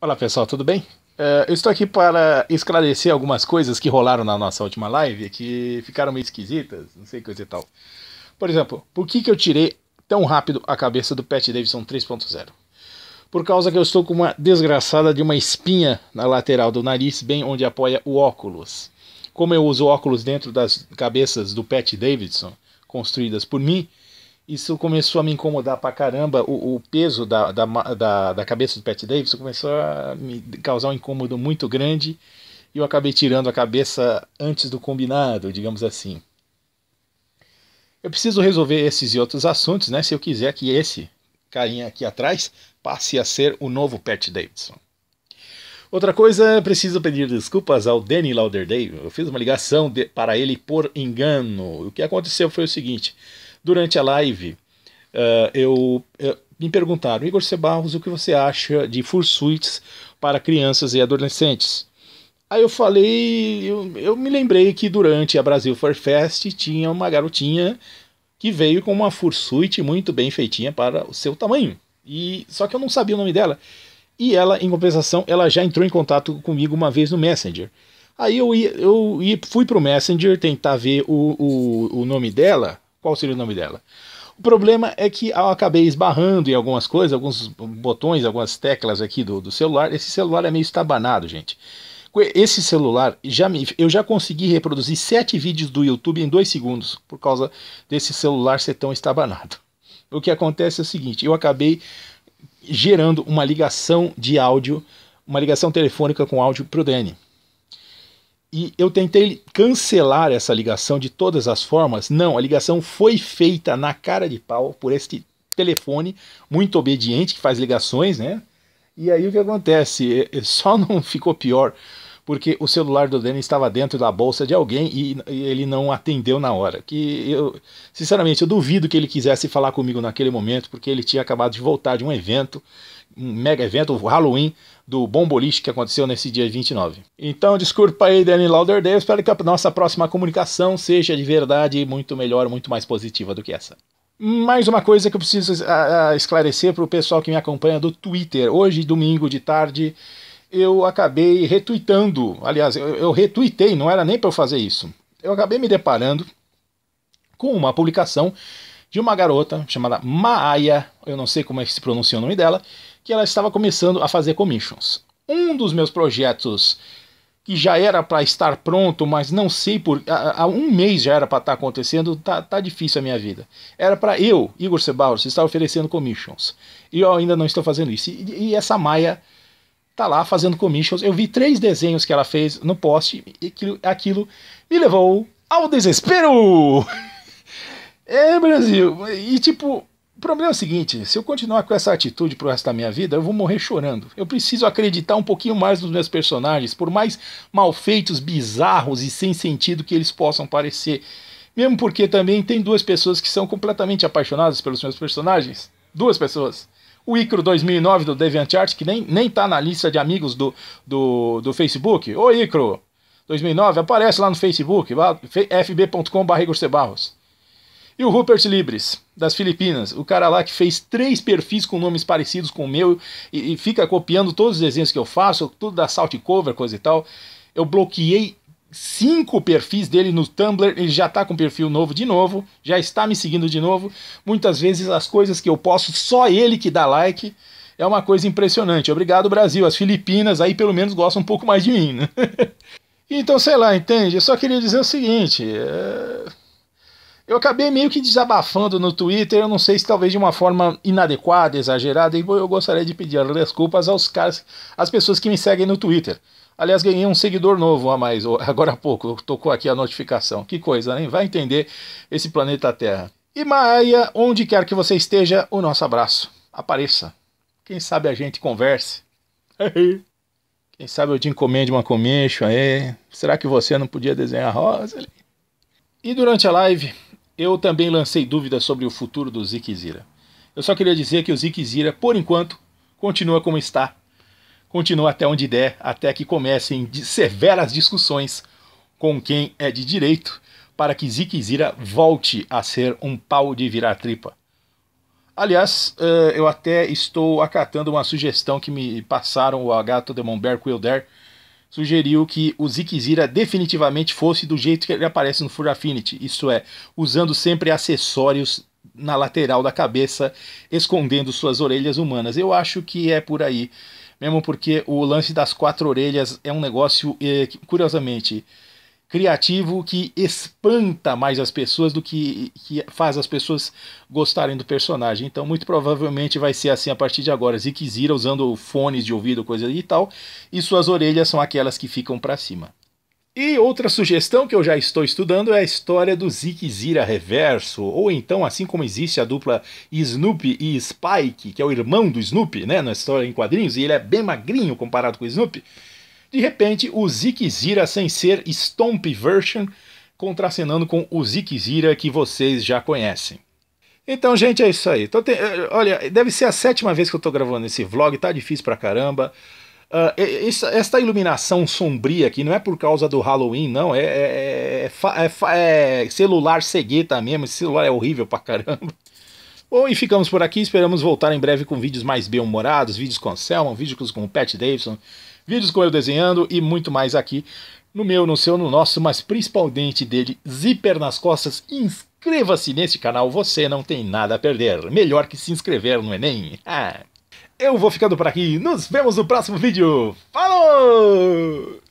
Olá pessoal, tudo bem? Uh, eu estou aqui para esclarecer algumas coisas que rolaram na nossa última live que ficaram meio esquisitas, não sei coisa e tal. Por exemplo, por que, que eu tirei tão rápido a cabeça do Pat Davidson 3.0? Por causa que eu estou com uma desgraçada de uma espinha na lateral do nariz, bem onde apoia o óculos. Como eu uso óculos dentro das cabeças do Pat Davidson, construídas por mim, isso começou a me incomodar pra caramba. O, o peso da, da, da, da, cabeça do Pat Davidson começou a me causar um incômodo muito grande. E eu acabei tirando a cabeça antes do combinado, digamos assim. Eu preciso resolver esses e outros assuntos, né? Se eu quiser que esse carinha aqui atrás passe a ser o novo Pat Davidson. Outra coisa, preciso pedir desculpas ao Danny Lauderdale. Eu fiz uma ligação de, para ele por engano. O que aconteceu foi o seguinte durante a live, uh, eu, eu, eh, me perguntaram, Igor C. o que você acha de fursuits para crianças e adolescentes? Aí eu falei, eu, eu me lembrei que durante a Brasil Fair Fest tinha uma garotinha que veio com uma fursuit muito bem feitinha para o seu tamanho. E só que eu não sabia o nome dela. E ela, em compensação, ela já entrou em contato comigo uma vez no Messenger. Aí eu, ia, eu ia, fui pro Messenger tentar ver o, o, o nome dela qual seria o nome dela. O problema é que eu acabei esbarrando em algumas coisas, alguns botões, algumas teclas aqui do, do celular. Esse celular é meio estabanado, gente. Esse celular, já me, eu já consegui reproduzir sete vídeos do YouTube em dois segundos, por causa desse celular ser tão estabanado. O que acontece é o seguinte: eu acabei gerando uma ligação de áudio, uma ligação telefônica com áudio para o Danny. E eu tentei cancelar essa ligação de todas as formas. Não, a ligação foi feita na cara de pau por este telefone muito obediente que faz ligações, né? E aí o que acontece? Só não ficou pior porque o celular do Danny estava dentro da bolsa de alguém e, ele não atendeu na hora. Que eu, sinceramente, eu duvido que ele quisesse falar comigo naquele momento, porque ele tinha acabado de voltar de um evento um mega evento, o Halloween do Bomboliche que aconteceu nesse dia 29. Então, desculpa aí, Danny Lauderdale. Espero que a nossa próxima comunicação seja de verdade muito melhor, muito mais positiva do que essa. Mais uma coisa que eu preciso ah, ah, esclarecer para o pessoal que me acompanha do Twitter. Hoje, domingo de tarde, eu acabei retuitando. Aliás, eu, eu retuitei, não era nem para eu fazer isso. Eu acabei me deparando com uma publicação de uma garota chamada Maaya, eu não sei como é que se pronuncia o nome dela, que ela estava começando a fazer commissions. Um dos meus projetos que já era para estar pronto, mas não sei por há, um mês já era para estar tá acontecendo, tá, tá difícil a minha vida. Era para eu, Igor se estar oferecendo commissions. E eu ainda não estou fazendo isso. E, e, essa Maia tá lá fazendo commissions. Eu vi três desenhos que ela fez no post e aquilo, aquilo me levou ao desespero. é, Brasil. E tipo, o problema é o seguinte: se eu continuar com essa atitude pro resto da minha vida, eu vou morrer chorando. Eu preciso acreditar um pouquinho mais nos meus personagens, por mais mal feitos, bizarros e sem sentido que eles possam parecer. Mesmo porque também tem duas pessoas que são completamente apaixonadas pelos meus personagens. Duas pessoas. O Icro 2009 do DeviantArt, que nem, nem tá na lista de amigos do, do, do Facebook. Ô Icro 2009, aparece lá no Facebook, fb.com.br e o Rupert Libres, das Filipinas, o cara lá que fez três perfis com nomes parecidos com o meu e, e fica copiando todos os desenhos que eu faço, tudo da Salt Cover, coisa e tal. Eu bloqueei cinco perfis dele no Tumblr, ele já está com perfil novo de novo, já está me seguindo de novo. Muitas vezes as coisas que eu posto, só ele que dá like. É uma coisa impressionante. Obrigado, Brasil. As Filipinas aí pelo menos gostam um pouco mais de mim, né? Então, sei lá, entende? Eu só queria dizer o seguinte. É eu acabei meio que desabafando no Twitter, eu não sei se talvez de uma forma inadequada, exagerada, e eu gostaria de pedir desculpas aos caras, às pessoas que me seguem no Twitter. Aliás, ganhei um seguidor novo a mais, agora há pouco, tocou aqui a notificação. Que coisa, hein? Vai entender esse planeta Terra. E Maia, onde quer que você esteja, o nosso abraço. Apareça. Quem sabe a gente converse. Quem sabe eu te encomende uma comicho aí. Será que você não podia desenhar rosa? E durante a live, eu também lancei dúvidas sobre o futuro do Zik Zira. Eu só queria dizer que o Zik Zira, por enquanto, continua como está. Continua até onde der, até que comecem severas discussões com quem é de direito para que Zik Zira volte a ser um pau de virar tripa. Aliás, eh, eu até estou acatando uma sugestão que me passaram o Agato de Monbert Quilder, sugeriu que o Zikzira definitivamente fosse do jeito que ele aparece no Full Affinity, isso é, usando sempre acessórios na lateral da cabeça, escondendo suas orelhas humanas. Eu acho que é por aí, mesmo porque o lance das quatro orelhas é um negócio, eh, que, curiosamente, criativo que espanta mais as pessoas do que, que faz as pessoas gostarem do personagem. Então, muito provavelmente vai ser assim a partir de agora. zikzira Zira usando fones de ouvido, coisa e tal, e suas orelhas são aquelas que ficam para cima. E outra sugestão que eu já estou estudando é a história do zikzira Zira reverso, ou então assim como existe a dupla Snoopy e Spike, que é o irmão do Snoopy, né, na história em quadrinhos, e ele é bem magrinho comparado com o Snoopy. De repente, o Zik Zira, sem ser Stomp Version, contracenando com o Zik Zira que vocês já conhecem. Então, gente, é isso aí. olha, deve ser a sétima vez que eu estou gravando esse vlog, tá difícil pra caramba. Uh, esta iluminação sombria aqui não é por causa do Halloween, não. É, é, é, é, celular cegueta mesmo. Esse celular é horrível pra caramba. Bom, e ficamos por aqui. Esperamos voltar em breve com vídeos mais bem-humorados, vídeos com o Selma, vídeos com o Pat Davidson, vídeos com eu desenhando e muito mais aqui no meu, no seu, no nosso, mas principalmente dele, zíper nas costas, inscreva-se neste canal, você não tem nada a perder. Melhor que se inscrever no Enem. É ah. Eu vou ficando por aqui, nos vemos no próximo vídeo. Falou!